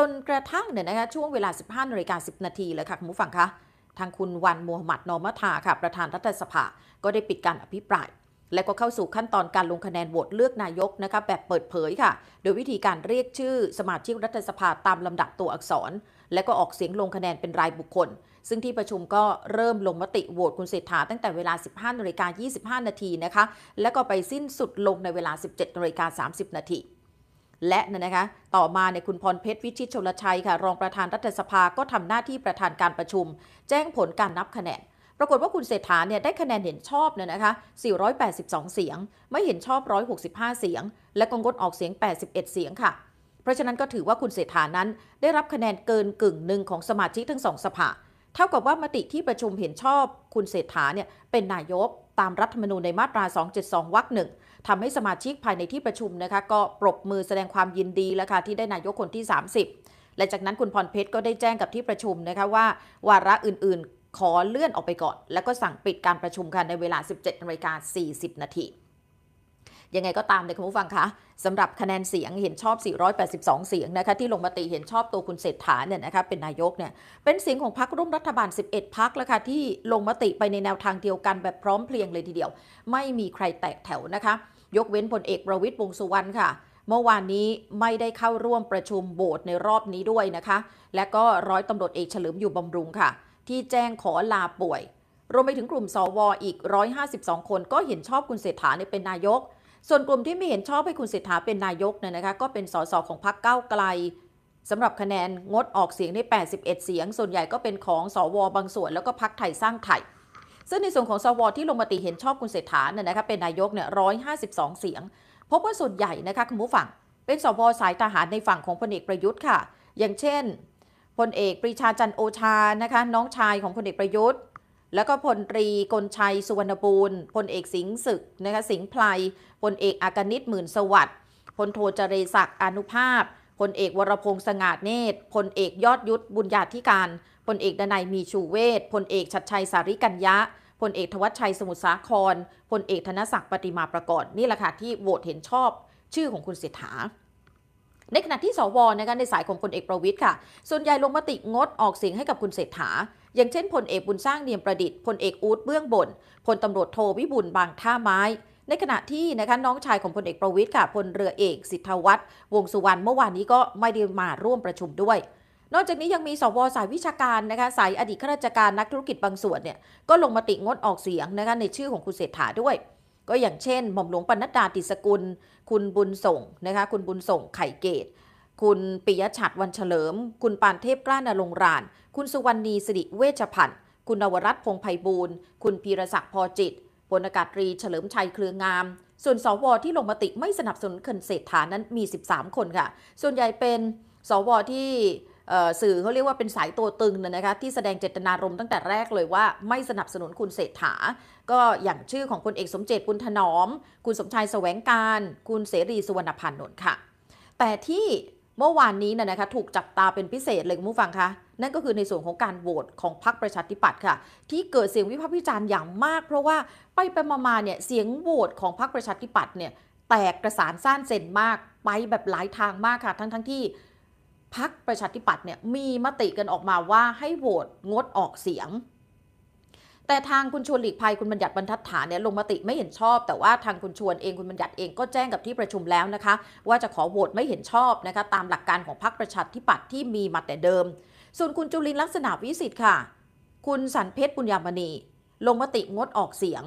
จนกระทั่งเนี่ยนะคะช่วงเวลา 15นาฬิกา10นาทีเลยค่ะคุณผู้ฟังคะ ทางคุณวันมูฮัมหมัดนอมัทาค่ะประธานรัฐสภา ก็ได้ปิดการอภิปราย และก็เข้าสู่ขั้นตอนการลงคะแนนโหวตเลือกนายกนะคะแบบเปิดเผยค่ะโดยวิธีการเรียกชื่อสมาชิกรัฐสภาตามลำดับตัวอักษร และก็ออกเสียงลงคะแนนเป็นรายบุคคล ซึ่งที่ประชุมก็เริ่มลงมติโหวตคุณเศรษฐา ตั้งแต่เวลา 15นาฬิกา25 นาทีนะคะและก็ไปสิ้นสุดลงในเวลา 17นาฬิกา30 นาทีและนะคะต่อมาเนี่ยคุณพรเพชร วิชิตชลชัยค่ะรองประธานรัฐสภาก็ทำหน้าที่ประธานการประชุม แจ้งผลการนับคะแนน ปรากฏว่าคุณเศรษฐาเนี่ยได้คะแนนเห็นชอบเนี่ยนะคะ 482 เสียง ไม่เห็นชอบ 165 เสียง และกงงดออกเสียง 81 เสียงค่ะ เพราะฉะนั้นก็ถือว่าคุณเศรษฐานั้น ได้รับคะแนนเกินกึ่งหนึ่งของสมาชิกทั้งสองสภา เท่ากับว่ามติที่ประชุมเห็นชอบ คุณเศรษฐาเนี่ยเป็นนายกตามรัฐธรรมนูญในมาตรา 272 วรรคหนึ่งทำให้สมาชิกภายในที่ประชุมนะคะก็ปรบมือแสดงความยินดีแล้วค่ะที่ได้นายกคนที่ 30 และจากนั้นคุณพรเพชรก็ได้แจ้งกับที่ประชุมนะคะว่า วาระอื่นๆ ขอเลื่อนออกไปก่อน แล้วก็สั่งปิดการประชุมค่ะในเวลา 17นาฬิกา40 นาทียังไงก็ตามเลยคุณผู้ฟังคะสำหรับคะแนนเสียงเห็นชอบ 482 เสียงนะคะ ที่ลงมติเห็นชอบตัวคุณเศรษฐาเนี่ยนะคะเป็นนายกเนี่ยเป็นเสียงของพรรคร่วมรัฐบาล 11พรรคแล้วค่ะ ที่ลงมติไปในแนวทางเดียวกันแบบพร้อมเพรียงเลยทีเดียว ไม่มีใครแตกแถวนะคะ ยกเว้นพลเอกประวิตยวงสุวรรณค่ะ เมื่อวานนี้ไม่ได้เข้าร่วมประชุมโบสถ์ในรอบนี้ด้วยนะคะ และก็ร้อยตำรวจเอกเฉลิมอยู่บำรุงค่ะ ที่แจ้งขอลาป่วยรวมไปถึงกลุ่มสวออีก 152 คนก็เห็นชอบคุณเศรษฐาเนี่ยเป็นนายกส่วนกลุ่มที่ไม่เห็นชอบให้คุณเศรษฐาเป็นนายกเนี่ยนะคะก็เป็นสสของพรรคก้าวไกลสำหรับคะแนนงดออกเสียงใน 81 เสียง ส่วนใหญ่ก็เป็นของสวบางส่วน แล้วก็พักไทยสร้างไทยซึ่งในส่วนของสวที่ลงมติเห็นชอบคุณเศรษฐาเนี่ยนะคะเป็นนายกเนี่ย 152 เสียง พบว่าส่วนใหญ่นะคะคุณผู้ฟังเป็นสวสายทหารในฝั่งของพลเอกประยุทธ์ค่ะ อย่างเช่นพลเอกปรีชาจันโอชานะคะน้องชายของพลเอกประยุทธ์แล้วก็ พลตรีกลชัยสุวรรณบูรณ์พลเอกสิงห์ศึกนะคะสิงห์ไพรพลเอกอากนิตหมื่น สวัสดิ์พลโท จเรศักดิ์อนุภาพ พลเอกวรพงษ์สง่าเนตรพลเอกยอดยุทธบุญญาธิการ พลเอกดนายมีชูเวศพลเอกชัดชัยสาริกัญญะพลเอกธวัชชัยสมุทรสาครพลเอกธนศักดิ์ปฏิมาประกอบนี่แหละค่ะที่โหวตเห็นชอบ ชื่อของคุณเสรษฐาในขณะที่สวนะคะในสายของพลเอกประวิทย์ค่ะส่วนใหญ่ลงมติงดออกเสียงให้กับคุณเศรษฐาอย่างเช่นพลเอกบุญสร้างเนียมประดิษฐ์พลเอกอูดเบื้องบนพลตำรวจโทวิบุลบางท่าไม้ ในขณะที่นะคะ น้องชายของพลเอกประวิทย์ค่ะพลเรือเอกสิทธวัฒน์วงสุวรรณเมื่อวานนี้ก็ไม่ได้มาร่วมประชุมด้วย นอกจากนี้ยังมีสวสายวิชาการนะคะสายอดีตข้าราชการนักธุรกิจบางส่วนเนี่ยก็ลงมติงดออกเสียงนะคะในชื่อของคุณเศรษฐาด้วยก็อย่างเช่นหม่อมหลวงปนัดดาติสกุล คุณบุญส่งนะคะ คุณบุญส่ง ไข่เกต คุณปิยชัดวันเฉลิม คุณปานเทพกล้านาลงราน คุณสุวรรณีสิริเวชพันธ์คุณนวรัตน์พงไพบูรณ์คุณพีรศักดิ์พอจิตพลอากาศตรีเฉลิมชัยเครืองาม ส่วนสวที่ลงมติไม่สนับสนุนคนเศรษฐานั้นมี 13 คนค่ะ ส่วนใหญ่เป็นสวที่สื่อเขาเรียกว่าเป็นสายตัวตึงนะคะที่แสดงเจตนารมณ์ตั้งแต่แรกเลยว่า ไม่สนับสนุนคุณเศรษฐาก็อย่างชื่อของพลเอกสมเจตปุณถนอม คุณสมชายแสวงการ คุณเสรีสุวรรณพันนนท์ค่ะแต่ที่เมื่อวานนี้นะนะคะถูกจับตาเป็นพิเศษเลยคุณผู้ฟังคะนั่นก็คือในส่วนของการโหวตของพรรคประชาธิปัตย์ค่ะ ที่เกิดเสียงวิพากษ์วิจารณ์อย่างมากเพราะว่าไปไปมาเนี่ย เสียงโหวตของพรรคประชาธิปัตย์เนี่ยแตกกระสานสั้นเซนมากไปแบบหลายทางมากค่ะทั้งทั้งที่พรรคประชาธิปัตย์เนี่ยมีมติกันออกมาว่าให้โหวตงดออกเสียงแต่ทางคุณชวนหลีกภัยคุณบัญญัติบรรทัดฐานเนี่ยลงมติไม่เห็นชอบ แต่ว่าทางคุณชวนเองคุณบัญญัติเองก็แจ้งกับที่ประชุมแล้วนะคะว่าจะขอโหวตไม่เห็นชอบนะคะตามหลักการของพรรคประชาธิปัตย์ที่มีมาแต่เดิม ส่วนคุณจุลินลักษณะวิสิทธิ์ค่ะคุณสันเพชรบุญยามณี ลงมติงดออกเสียง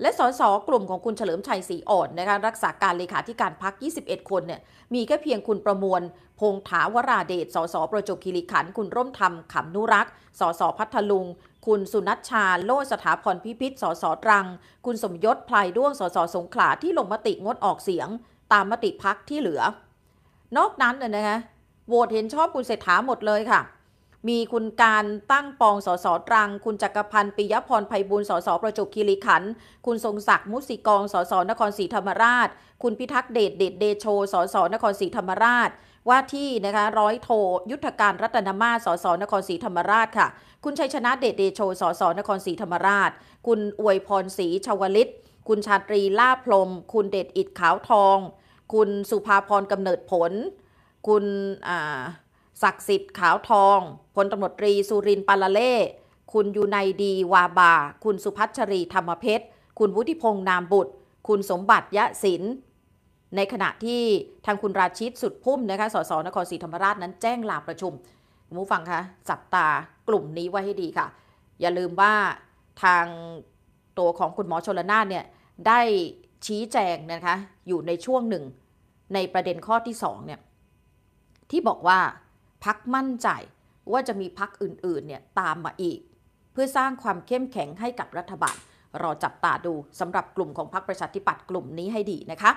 และสสกลุ่มของคุณเฉลิมชัยศรีอ่อนนะคะรักษาการ เลขาธิการพัก 21 คนเนี่ยมีแค่เพียงคุณประมวล พงถาวราเดชสสประจบคีรีขัน คุณร่มธรรม ขำนุรักษ์สสพัทลุง คุณสุนัชชา โลสถาพรพิพิธสสตรัง คุณสมยศ พลายด้วงสสสงขลาที่ลงมติงดออกเสียง ตามมติพักที่เหลือ นอกนั้นเนี่ยนะคะโหวตเห็นชอบคุณเศรษฐาหมดเลยค่ะมีคุณการตั้งปองสอสอตรัง คุณจักรพันธ์ปิยพรภัยบุญสอสอประจบคีรีขัน คุณทรงศักดิ์มุสิกองสอสอนครศรีธรรมราช คุณพิทักษ์เดชเดชเดโชสอสอนครศรีธรรมราช ว่าที่ นะคะร้อยโทยุทธการรัตนมาสอสอนครศรีธรรมราช ค่ะ คุณชัยชนะเดชเดโชสอสอนครศรีธรรมราช คุณอวยพรศรีชวลิตคุณชาตรีล่าพลมคุณเดชอิดขาวทอง คุณสุภาพรกำเนิดผล คุณอ่าศักดิ์สิทธิ์ขาวทองพลตำรวจตรีสุรินปาลเล่ คุณยูไนดีวาบา คุณสุพัชรี ธรรมเพชร คุณ วุฒิพงษ์นามบุตร คุณสมบัติยะศิลป์ในขณะที่ทางคุณราชิตสุดพุ่มนะคะ สส นครศรีธรรมราชนั้นแจ้งลาประชุมคุณผู้ฟังคะจับตากลุ่มนี้ไว้ให้ดีค่ะ อย่าลืมว่าทางตัวของคุณหมอชลนาเนี่ยได้ชี้แจงนะคะอยู่ในช่วงหนึ่ง ในประเด็นข้อที่2เนี่ยที่บอกว่าพักมั่นใจว่าจะมีพักอื่นๆ เนี่ยตามมาอีก เพื่อสร้างความเข้มแข็งให้กับรัฐบาลรอจับตาดูสำหรับกลุ่มของพักประชาธิปัตย์กลุ่มนี้ให้ดีนะคะ